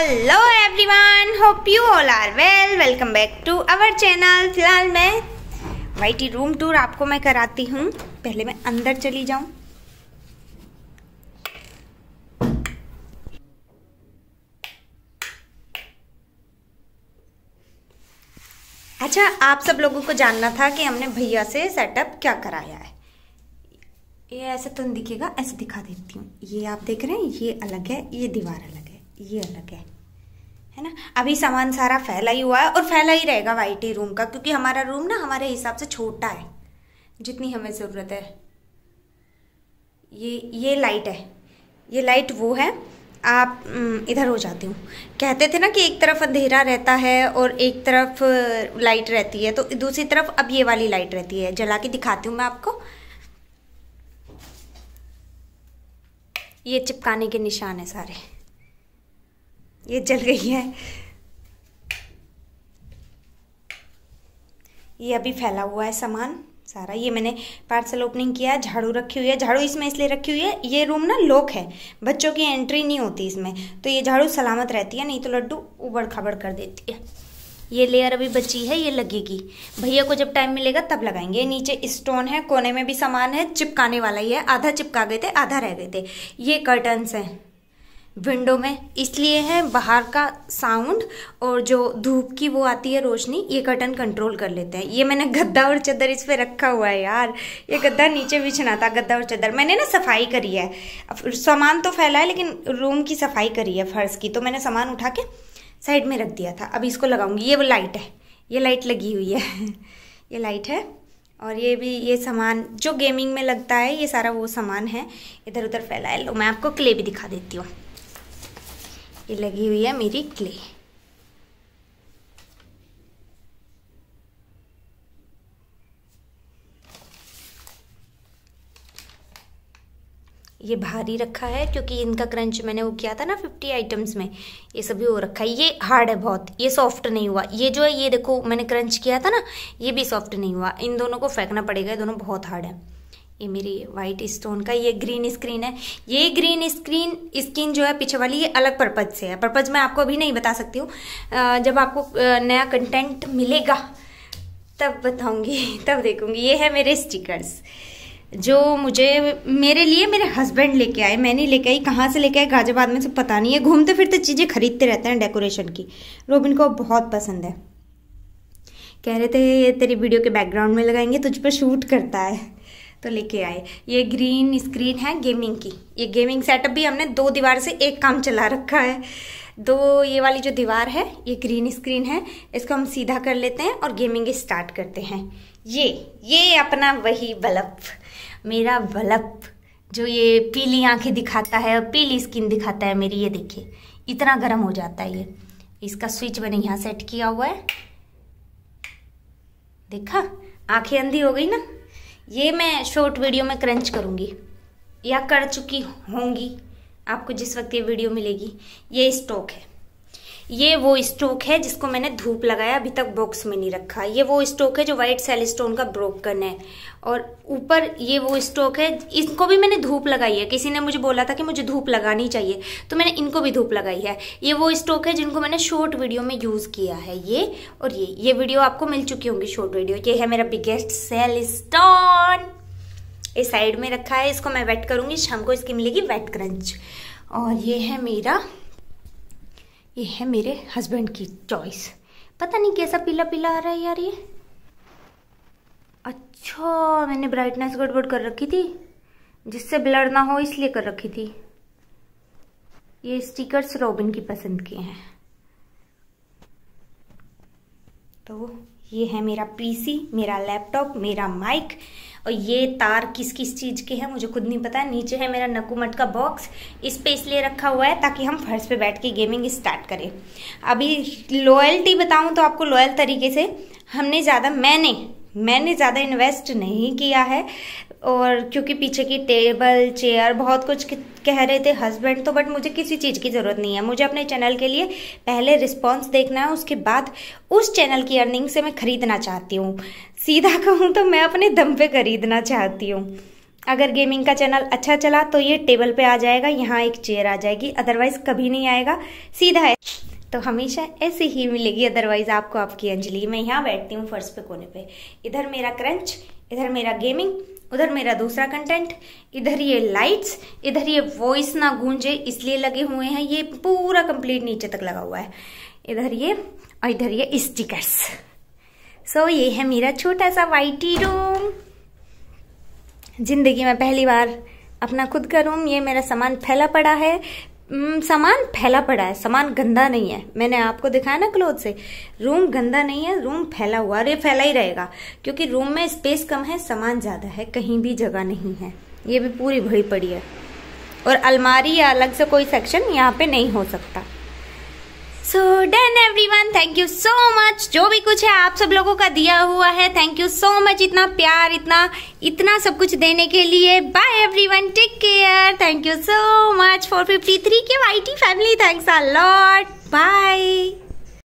hello everyone hope you all are well welcome back to our channel फिलहाल मैं YT room tour आपको मैं कराती हूँ पहले मैं अंदर चली जाऊँ अच्छा आप सब लोगों को जानना था कि हमने भैया से सेटअप क्या कराया है ये ऐसे तो नहीं दिखेगा ऐसे दिखा देती हूँ ये आप देख रहे हैं ये अलग है ये दीवार अलग ये अलग है है ना अभी सामान सारा फैला ही हुआ है और फैला ही रहेगा वाई रूम का क्योंकि हमारा रूम ना हमारे हिसाब से छोटा है जितनी हमें ज़रूरत है ये ये लाइट है ये लाइट वो है आप इधर हो जाती हूँ कहते थे ना कि एक तरफ अंधेरा रहता है और एक तरफ लाइट रहती है तो दूसरी तरफ अब ये वाली लाइट रहती है जला के दिखाती हूँ मैं आपको ये चिपकाने के निशान है सारे ये जल गई है ये अभी फैला हुआ है सामान सारा ये मैंने पार्सल ओपनिंग किया है झाड़ू रखी हुई है झाड़ू इसमें इसलिए रखी हुई है ये रूम ना लॉक है बच्चों की एंट्री नहीं होती इसमें तो ये झाड़ू सलामत रहती है नहीं तो लड्डू उबड़ खाबड़ कर देती है ये लेयर अभी बची है ये लगेगी भैया को जब टाइम मिलेगा तब लगाएंगे नीचे स्टोन है कोने में भी सामान है चिपकाने वाला ही है आधा चिपका गए थे आधा रह गए थे ये कर्टन्स हैं विंडो में इसलिए है बाहर का साउंड और जो धूप की वो आती है रोशनी ये कर्टन कंट्रोल कर लेते हैं ये मैंने गद्दा और चादर इस पर रखा हुआ है यार ये गद्दा नीचे बिछना था गद्दा और चादर मैंने ना सफाई करी है सामान तो फैला है लेकिन रूम की सफाई करी है फर्श की तो मैंने सामान उठा के साइड में रख दिया था अब इसको लगाऊंगी ये वो लाइट है ये लाइट लगी हुई है ये लाइट है और ये भी ये सामान जो गेमिंग में लगता है ये सारा वो सामान है इधर उधर फैला है लो मैं आपको क्ले भी दिखा देती हूँ ये लगी हुई है मेरी क्ले ये भारी रखा है क्योंकि इनका क्रंच मैंने वो किया था ना फिफ्टी आइटम्स में ये सभी वो रखा है ये हार्ड है बहुत ये सॉफ्ट नहीं हुआ ये जो है ये देखो मैंने क्रंच किया था ना ये भी सॉफ्ट नहीं हुआ इन दोनों को फेंकना पड़ेगा ये दोनों बहुत हार्ड है ये मेरी वाइट स्टोन का ये ग्रीन स्क्रीन है ये ग्रीन स्क्रीन स्किन जो है पीछे वाली ये अलग पर्पज से है पर्पज मैं आपको अभी नहीं बता सकती हूँ जब आपको नया कंटेंट मिलेगा तब बताऊँगी तब देखूँगी ये है मेरे स्टिकर्स जो मुझे मेरे लिए मेरे हस्बैंड लेके आए मैंने लेके आई कहाँ से लेके आए गाजियाबाद में से पता नहीं है घूमते फिरते चीज़ें खरीदते रहते हैं डेकोरेशन की रोबिन को बहुत पसंद है कह रहे थे ये तेरी वीडियो के बैकग्राउंड में लगाएंगे तुझ पर शूट करता है तो लेके आए ये ग्रीन स्क्रीन है गेमिंग की ये गेमिंग सेटअप भी हमने दो दीवार से एक काम चला रखा है दो ये वाली जो दीवार है ये ग्रीन स्क्रीन है इसको हम सीधा कर लेते हैं और गेमिंग स्टार्ट करते हैं ये ये अपना वही बल्ब मेरा बल्ब जो ये पीली आंखें दिखाता है और पीली स्किन दिखाता है मेरी ये देखिए इतना गर्म हो जाता है ये इसका स्विच मैंने यहाँ सेट किया हुआ है देखा आंखें अंधी हो गई ना ये मैं शॉर्ट वीडियो में क्रंच करूँगी या कर चुकी होंगी आपको जिस वक्त ये वीडियो मिलेगी ये स्टॉक है ये वो स्टोक है जिसको मैंने धूप लगाया अभी तक बॉक्स में नहीं रखा ये वो स्टोक है जो व्हाइट सेल स्टोन का ब्रोकन है और ऊपर ये वो स्टोक है इसको भी मैंने धूप लगाई है किसी ने मुझे बोला था कि मुझे धूप लगानी चाहिए तो मैंने इनको भी धूप लगाई है ये वो स्टोक है जिनको मैंने शॉर्ट वीडियो में यूज़ किया है ये और ये ये वीडियो आपको मिल चुकी होंगी शॉर्ट वीडियो ये है मेरा बिगेस्ट सेल स्टोन इस साइड में रखा है इसको मैं वेट करूँगी शाम को इसकी मिलेगी वेट क्रंच और ये है मेरा ये है मेरे हस्बैंड की चॉइस पता नहीं कैसा पीला पीला आ रहा है यार ये अच्छा मैंने ब्राइटनेस गड़बड़ कर रखी थी जिससे ब्लर ना हो इसलिए कर रखी थी ये स्टिकर्स रॉबिन की पसंद के हैं तो ये है मेरा पीसी मेरा लैपटॉप मेरा माइक और ये तार किस किस चीज़ के हैं मुझे खुद नहीं पता नीचे है मेरा नकुमट का बॉक्स इस पे इसलिए रखा हुआ है ताकि हम फर्श पे बैठ के गेमिंग स्टार्ट करें अभी लॉयल्टी बताऊं तो आपको लॉयल तरीके से हमने ज़्यादा मैंने मैंने ज़्यादा इन्वेस्ट नहीं किया है और क्योंकि पीछे की टेबल चेयर बहुत कुछ कह रहे थे हस्बैंड तो बट मुझे किसी चीज़ की ज़रूरत नहीं है मुझे अपने चैनल के लिए पहले रिस्पॉन्स देखना है उसके बाद उस चैनल की अर्निंग से मैं ख़रीदना चाहती हूँ सीधा कहूँ तो मैं अपने दम पे ख़रीदना चाहती हूँ अगर गेमिंग का चैनल अच्छा चला तो ये टेबल पे आ जाएगा यहाँ एक चेयर आ जाएगी अदरवाइज कभी नहीं आएगा सीधा है तो हमेशा ऐसे ही मिलेगी अदरवाइज आपको आपकी अंजलि मैं यहाँ बैठती हूँ फर्श पे कोने पे इधर मेरा क्रंच इधर मेरा गेमिंग उधर मेरा दूसरा कंटेंट इधर ये लाइट्स इधर ये वॉइस ना गूंजे इसलिए लगे हुए हैं ये पूरा कंप्लीट नीचे तक लगा हुआ है इधर ये और इधर ये स्टिकर्स सो so, ये है मेरा छोटा सा वाइटी रूम जिंदगी में पहली बार अपना खुद का रूम ये मेरा सामान फैला पड़ा है हम्म, सामान फैला पड़ा है सामान गंदा नहीं है मैंने आपको दिखाया ना क्लोथ से रूम गंदा नहीं है रूम फैला हुआ और ये फैला ही रहेगा क्योंकि रूम में स्पेस कम है सामान ज़्यादा है कहीं भी जगह नहीं है ये भी पूरी भरी पड़ी है और अलमारी या अलग से कोई सेक्शन यहाँ पे नहीं हो सकता so done one thank you so much जो भी कुछ है आप सब लोगों का दिया हुआ है थैंक यू सो मच इतना प्यार इतना इतना सब कुछ देने के लिए bye everyone take care thank you so much fifty three K Y T family thanks a lot bye